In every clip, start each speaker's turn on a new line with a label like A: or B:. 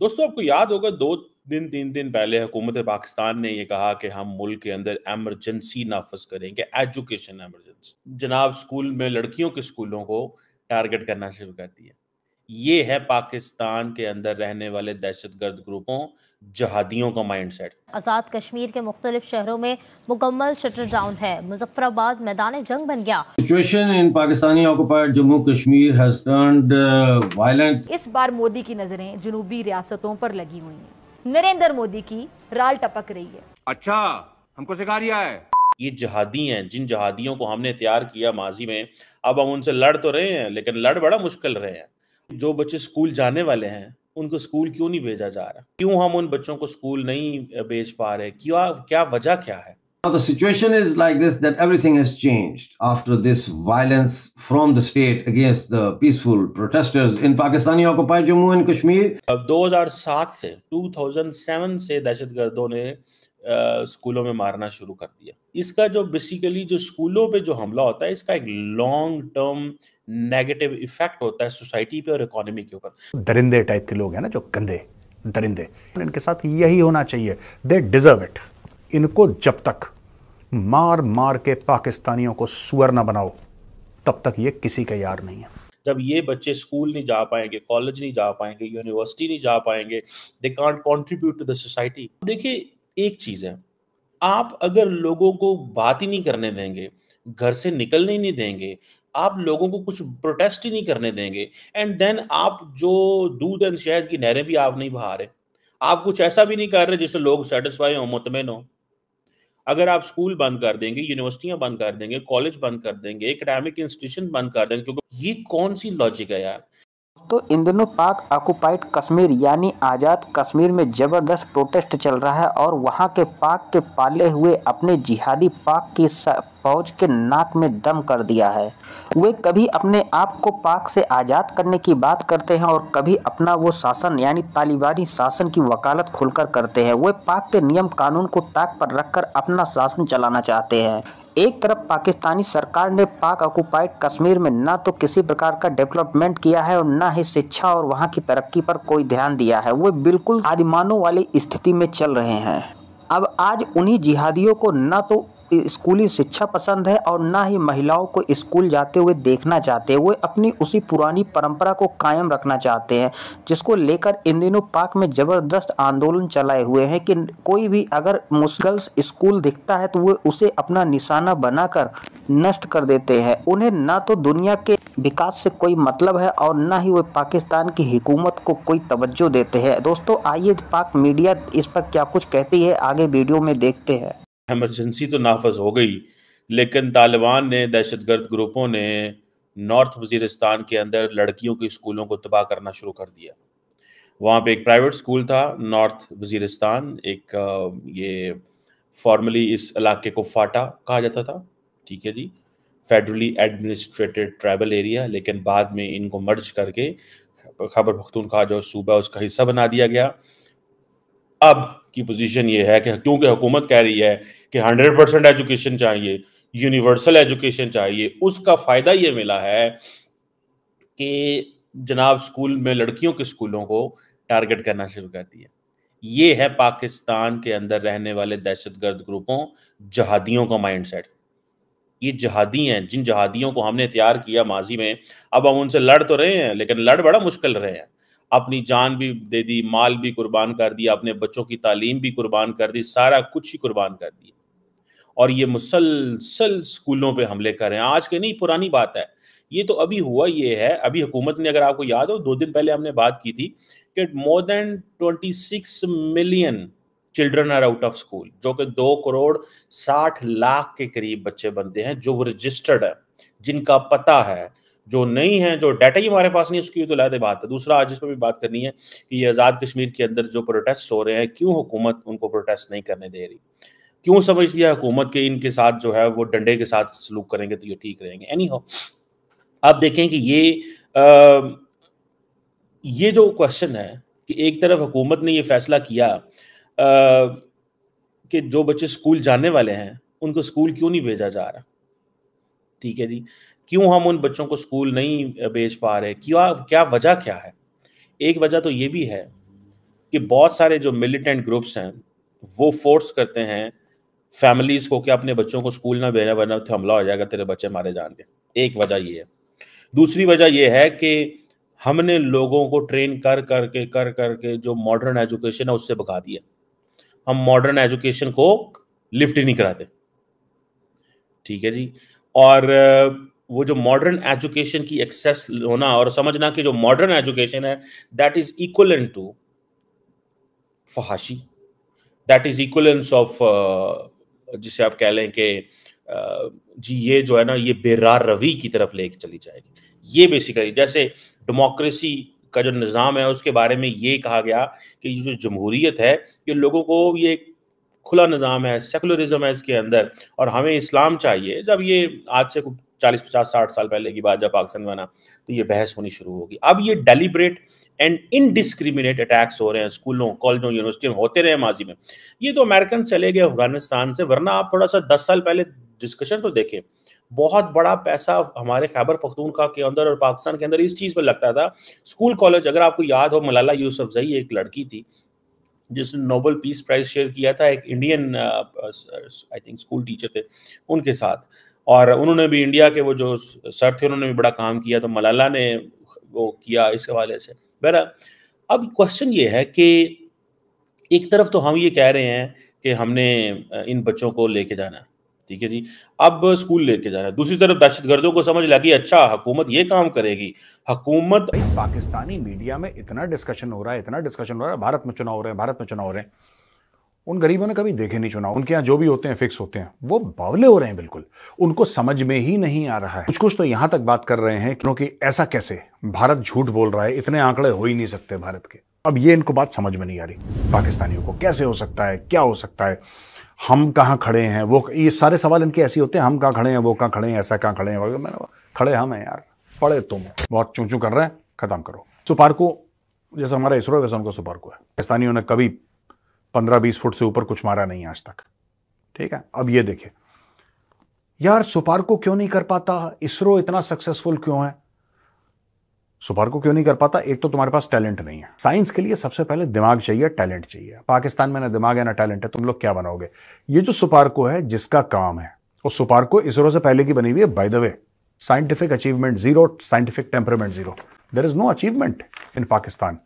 A: दोस्तों आपको याद होगा दो दिन तीन दिन पहले हुकूमत पाकिस्तान ने यह कहा कि हम मुल्क के अंदर एमरजेंसी नाफज करेंगे एजुकेशन एमरजेंसी जनाब स्कूल में लड़कियों के स्कूलों को टारगेट करना शुरू कर दिया ये है पाकिस्तान के अंदर रहने वाले दहशत गर्द ग्रुपों जहादियों का माइंडसेट
B: आज़ाद कश्मीर के मुख्तलिफ शहरों में मुकम्मल शटर डाउन है मुजफ्फराबाद मैदान जंग बन गया
A: situation in Pakistani occupied Jammu Kashmir has violent
B: uh, इस बार मोदी की नज़रें जनूबी रियासतों पर लगी हुई हैं नरेंद्र मोदी की राल टपक रही है
A: अच्छा हमको सिखा रिया है ये जहादी हैं जिन जहादियों को हमने तैयार किया माजी में अब हम उनसे लड़ तो रहे हैं लेकिन लड़ बड़ा मुश्किल रहे हैं जो बच्चे स्कूल जाने वाले हैं उनको स्कूल क्यों नहीं भेजा जा रहा क्यों हम उन बच्चों को स्कूल नहीं भेज पा रहे क्यों क्या वजह क्या है Now the situation is like this that everything has changed after this violence from the state against the peaceful protesters in Pakistani occupied Jammu and Kashmir. अब 2007 से 2007 से दहशतगर्दों ने स्कूलों में मारना शुरू कर दिया इसका जो बेसिकली जो स्कूलों पे जो हमला होता है इसका एक लॉन्ग टर्म नेगेटिव इफेक्ट होता है सोसाइटी पे और इकोनॉमी के ऊपर
C: दरिंदे टाइप के लोग हैं ना जो गंदे दरिंदे इनके साथ यही होना चाहिए दे डिजर्व इट इनको जब तक मार मार के पाकिस्तानियों को सुअर ना बनाओ तब तक ये किसी का यार नहीं है
A: जब ये बच्चे स्कूल नहीं जा पाएंगे कॉलेज नहीं जा पाएंगे यूनिवर्सिटी नहीं जा पाएंगे they can't contribute to the society देखिए एक चीज है आप अगर लोगों को बात ही नहीं करने देंगे घर से निकलने ही नहीं देंगे आप लोगों को कुछ प्रोटेस्ट ही नहीं करने देंगे एंड देन आप जो दूध एंड शहद की नहरें भी आप नहीं बहा रहे आप कुछ ऐसा भी नहीं कर रहे जिससे लोग सेटिस्फाई हो मुतमिन हो अगर आप स्कूल बंद कर देंगे यूनिवर्सिटियां बंद कर देंगे कॉलेज बंद कर देंगे एकेडमिक इंस्टीट्यूशन बंद कर देंगे क्योंकि ये कौन सी लॉजिक है यार
B: तो इन दिनों पाक ऑक्यूपाइड कश्मीर यानी आज़ाद कश्मीर में ज़बरदस्त प्रोटेस्ट चल रहा है और वहाँ के पाक के पाले हुए अपने जिहादी पाक की फौज के नाक में दम कर दिया है वे कभी अपने आप को पाक से आज़ाद करने की बात करते हैं और कभी अपना वो शासन यानी तालिबानी शासन की वकालत खुलकर करते हैं वे पाक के नियम कानून को ताक पर रखकर अपना शासन चलाना चाहते हैं एक तरफ पाकिस्तानी सरकार ने पाक ऑक्यूपाइड कश्मीर में न तो किसी प्रकार का डेवलपमेंट किया है और न ही शिक्षा और वहाँ की तरक्की पर कोई ध्यान दिया है वे बिल्कुल आदिमानों वाली स्थिति में चल रहे हैं अब आज उन्हीं जिहादियों को न तो स्कूली शिक्षा पसंद है और ना ही महिलाओं को स्कूल जाते हुए देखना चाहते हैं वे अपनी उसी पुरानी परंपरा को कायम रखना चाहते हैं जिसको लेकर इन दिनों पाक में ज़बरदस्त आंदोलन चलाए हुए हैं कि कोई भी अगर मुस्गल्स स्कूल दिखता है तो वे उसे अपना निशाना बनाकर नष्ट कर देते हैं उन्हें ना तो दुनिया के विकास से कोई मतलब है और ना ही वे पाकिस्तान की हुकूमत को कोई तवज्जो देते हैं दोस्तों आइए पाक मीडिया इस पर क्या कुछ कहती है आगे वीडियो में देखते हैं
A: एमरजेंसी तो नाफज हो गई लेकिन तालिबान ने दहशत गर्द ग्रुपों ने नॉर्थ वजीरस्तान के अंदर लड़कियों के स्कूलों को तबाह करना शुरू कर दिया वहाँ पे एक प्राइवेट स्कूल था नॉर्थ वजीरस्तान एक ये फॉर्मली इस इलाके को फाटा कहा जाता था ठीक है जी फेडरली एडमिनिस्ट्रेटेड ट्राइबल एरिया लेकिन बाद में इनको मर्ज करके खबर का जो सूबा उसका हिस्सा बना दिया गया अब की पोजीशन ये है कि क्योंकि हुकूमत कह रही है कि 100 परसेंट एजुकेशन चाहिए यूनिवर्सल एजुकेशन चाहिए उसका फ़ायदा ये मिला है कि जनाब स्कूल में लड़कियों के स्कूलों को टारगेट करना शुरू कर दिया ये है पाकिस्तान के अंदर रहने वाले दहशतगर्द ग्रुपों जहादियों का माइंडसेट ये जहादी हैं जिन जहादियों को हमने तैयार किया माजी में अब हम उनसे लड़ तो रहे हैं लेकिन लड़ बड़ा मुश्किल रहे हैं अपनी जान भी दे दी माल भी कुर्बान कर दिया अपने बच्चों की तालीम भी कुर्बान कर दी सारा कुछ ही कुर्बान कर दिया और ये मुसलसल स्कूलों पे हमले कर रहे हैं आज के नहीं पुरानी बात है ये तो अभी हुआ ये है अभी हुकूमत ने अगर आपको याद हो दो दिन पहले हमने बात की थी कि more than twenty six million children are out of school जो कि दो करोड़ साठ लाख के करीब बच्चे बनते हैं जो रजिस्टर्ड है जिनका पता है जो नहीं है जो डाटा ही हमारे पास नहीं उसकी तो लहद बात है दूसरा आज इस पर भी बात करनी है कि ये आज़ाद कश्मीर के अंदर जो प्रोटेस्ट हो रहे हैं क्यों हुकूमत उनको प्रोटेस्ट नहीं करने दे रही क्यों समझ लिया हुकूमत के इनके साथ जो है वो डंडे के साथ सलूक करेंगे तो ये ठीक रहेंगे एनी हो आप देखें कि ये आ, ये जो क्वेश्चन है कि एक तरफ हुकूमत ने ये फैसला किया आ, कि जो बच्चे स्कूल जाने वाले हैं उनको स्कूल क्यों नहीं भेजा जा रहा ठीक है जी क्यों हम उन बच्चों को स्कूल नहीं भेज पा रहे क्यों क्या वजह क्या है एक वजह तो ये भी है कि बहुत सारे जो मिलिटेंट ग्रुप्स हैं वो फोर्स करते हैं फैमिलीज़ को कि अपने बच्चों को स्कूल ना भेजना वरना तो हमला हो जाएगा तेरे बच्चे मारे जाएंगे एक वजह ये है दूसरी वजह यह है कि हमने लोगों को ट्रेन कर कर के कर कर के जो मॉडर्न एजुकेशन है उससे भगा दिया हम मॉडर्न एजुकेशन को लिफ्ट ही नहीं कराते ठीक है जी और वो जो मॉडर्न एजुकेशन की एक्सेस होना और समझना कि जो मॉडर्न एजुकेशन है दैट इज इक्वल टू फहाशी दैट इज इक्वलेंस ऑफ जिसे आप कह लें कि uh, जी ये जो है ना ये बेरार रवी की तरफ ले चली जाएगी ये बेसिकली जैसे डेमोक्रेसी का जो निज़ाम है उसके बारे में ये कहा गया कि जो जमहूरीत है ये लोगों को ये खुला निज़ाम है सेकुलरिज्म है इसके अंदर और हमें इस्लाम चाहिए जब ये आज से कुछ चालीस पचास साठ साल पहले की बात जब पाकिस्तान बना तो ये बहस होनी शुरू होगी अब ये डेलीबरेट एंड इनडिस्क्रिमिनेट अटैक्स हो रहे हैं स्कूलों कॉलेजों यूनिवर्सिटी में होते रहे माजी में ये तो अमेरिकन चले गए अफगानिस्तान से वरना आप थोड़ा सा दस साल पहले डिस्कशन तो देखें बहुत बड़ा पैसा हमारे खैबर पख्तूनखा के अंदर और पाकिस्तान के अंदर इस चीज़ पर लगता था स्कूल कॉलेज अगर आपको याद हो मलाला जही एक लड़की थी जिसने नोबल पीस प्राइज शेयर किया था एक Indian I think school teacher थे उनके साथ और उन्होंने भी इंडिया के वो जो सर थे उन्होंने भी बड़ा काम किया तो मलाला ने वो किया इस हवाले से बहरा अब क्वेश्चन ये है कि एक तरफ तो हम ये कह रहे हैं कि हमने इन बच्चों को लेके जाना है ठीक है जी अब स्कूल लेके जा रहा है दूसरी तरफ दहशत गर्दों को समझ लगी अच्छा हुकूमत
C: ये काम करेगी हुकूमत पाकिस्तानी मीडिया में इतना डिस्कशन हो रहा है इतना डिस्कशन हो रहा है भारत में चुनाव हो रहे हैं भारत में चुनाव हो रहे हैं उन गरीबों ने कभी देखे नहीं चुनाव उनके यहाँ जो भी होते हैं फिक्स होते हैं वो बावले हो रहे हैं बिल्कुल उनको समझ में ही नहीं आ रहा है कुछ कुछ तो यहाँ तक बात कर रहे हैं क्योंकि ऐसा कैसे भारत झूठ बोल रहा है इतने आंकड़े हो ही नहीं सकते भारत के अब ये इनको बात समझ में नहीं आ रही पाकिस्तानियों को कैसे हो सकता है क्या हो सकता है हम कहाँ खड़े हैं वो ये सारे सवाल इनके ऐसे होते हैं हम कहाँ खड़े हैं वो कहाँ खड़े हैं ऐसा कहाँ खड़े हैं मैंने खड़े हम हैं यार पड़े तुम बहुत चूं चूं कर रहे हैं खत्म करो सुपार्को जैसा हमारा इसरो वैसा उनको सुपार्को है पाकिस्तानियों ने कभी पंद्रह बीस फुट से ऊपर कुछ मारा नहीं आज तक ठीक है अब ये देखिए यार सुपार को क्यों नहीं कर पाता इसरो इतना सक्सेसफुल क्यों है सुपार को क्यों नहीं कर पाता एक तो तुम्हारे पास टैलेंट नहीं है साइंस के लिए सबसे पहले दिमाग चाहिए टैलेंट चाहिए पाकिस्तान में ना दिमाग है ना टैलेंट है तुम लोग क्या बनाओगे ये जो सुपार्को है जिसका काम है और सुपार्को इसरो से पहले की बनी हुई है by the way scientific achievement
B: zero scientific temperament zero there is no achievement in Pakistan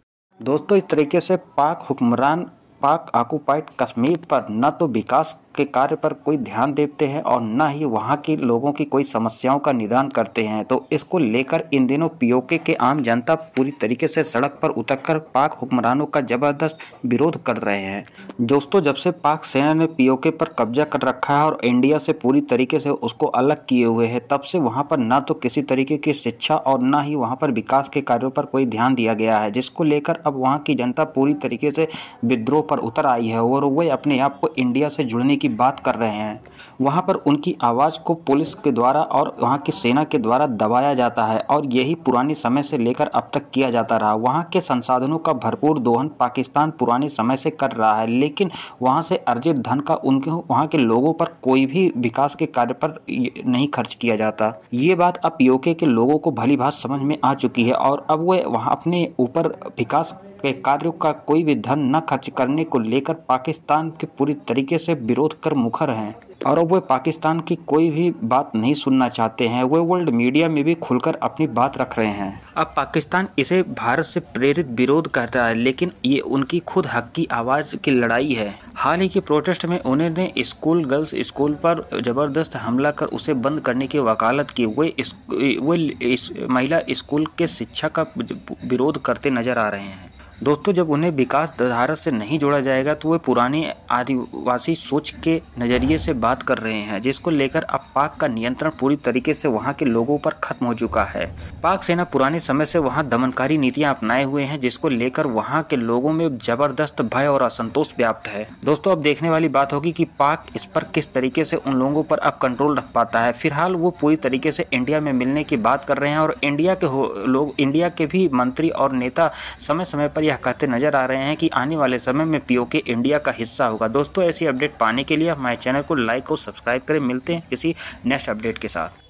B: दोस्तों इस तरीके से पाक हुक्मरान पाक आकुपाइड कश्मीर पर न तो विकास के कार्य पर कोई ध्यान देते हैं और न ही वहाँ के लोगों की कोई समस्याओं का निदान करते हैं तो इसको लेकर इन दिनों पीओके के आम जनता पूरी तरीके से सड़क पर उतरकर पाक हुक्मरानों का जबरदस्त विरोध कर रहे हैं दोस्तों जब से पाक सेना ने पीओके पर कब्जा कर रखा है और इंडिया से पूरी तरीके से उसको अलग किए हुए है तब से वहाँ पर न तो किसी तरीके की शिक्षा और न ही वहाँ पर विकास के कार्यों पर कोई ध्यान दिया गया है जिसको लेकर अब वहाँ की जनता पूरी तरीके से विद्रोह पर उतर आई है और वह अपने आप को इंडिया से जुड़ने की बात कर रहे हैं वहाँ पर उनकी आवाज़ को पुलिस के द्वारा और वहाँ की सेना के द्वारा दबाया जाता है और यही पुराने समय से लेकर अब तक किया जाता रहा वहाँ के संसाधनों का भरपूर दोहन पाकिस्तान पुराने समय से कर रहा है लेकिन वहाँ से अर्जित धन का उनके वहाँ के लोगों पर कोई भी विकास के कार्य पर नहीं खर्च किया जाता ये बात अब यूके के लोगों को भली भात समझ में आ चुकी है और अब वे वहाँ अपने ऊपर विकास के कार्यों का कोई भी धन न खर्च करने को लेकर पाकिस्तान के पूरी तरीके से विरोध कर मुखर हैं और वे पाकिस्तान की कोई भी बात नहीं सुनना चाहते हैं वे वर्ल्ड मीडिया में भी खुलकर अपनी बात रख रहे हैं अब पाकिस्तान इसे भारत से प्रेरित विरोध करता है लेकिन ये उनकी खुद हक की आवाज की लड़ाई है हाल ही के प्रोटेस्ट में उन्होंने स्कूल गर्ल्स स्कूल पर जबरदस्त हमला कर उसे बंद करने की वकालत की वे इस, वे इस, महिला स्कूल के शिक्षा का विरोध करते नजर आ रहे हैं दोस्तों जब उन्हें विकास धारा से नहीं जोड़ा जाएगा तो वे पुरानी आदिवासी सोच के नज़रिए से बात कर रहे हैं जिसको लेकर अब पाक का नियंत्रण पूरी तरीके से वहां के लोगों पर खत्म हो चुका है पाक सेना पुराने समय से वहां दमनकारी नीतियां अपनाए हुए हैं जिसको लेकर वहां के लोगों में जबरदस्त भय और असंतोष व्याप्त है दोस्तों अब देखने वाली बात होगी की पाक इस पर किस तरीके से उन लोगों पर अब कंट्रोल रख पाता है फिलहाल वो पूरी तरीके से इंडिया में मिलने की बात कर रहे हैं और इंडिया के लोग इंडिया के भी मंत्री और नेता समय समय पर यह कहते नजर आ रहे हैं कि आने वाले समय में पीओके इंडिया का हिस्सा होगा दोस्तों ऐसी अपडेट पाने के लिए हमारे चैनल को लाइक और सब्सक्राइब करें मिलते हैं किसी नेक्स्ट अपडेट के साथ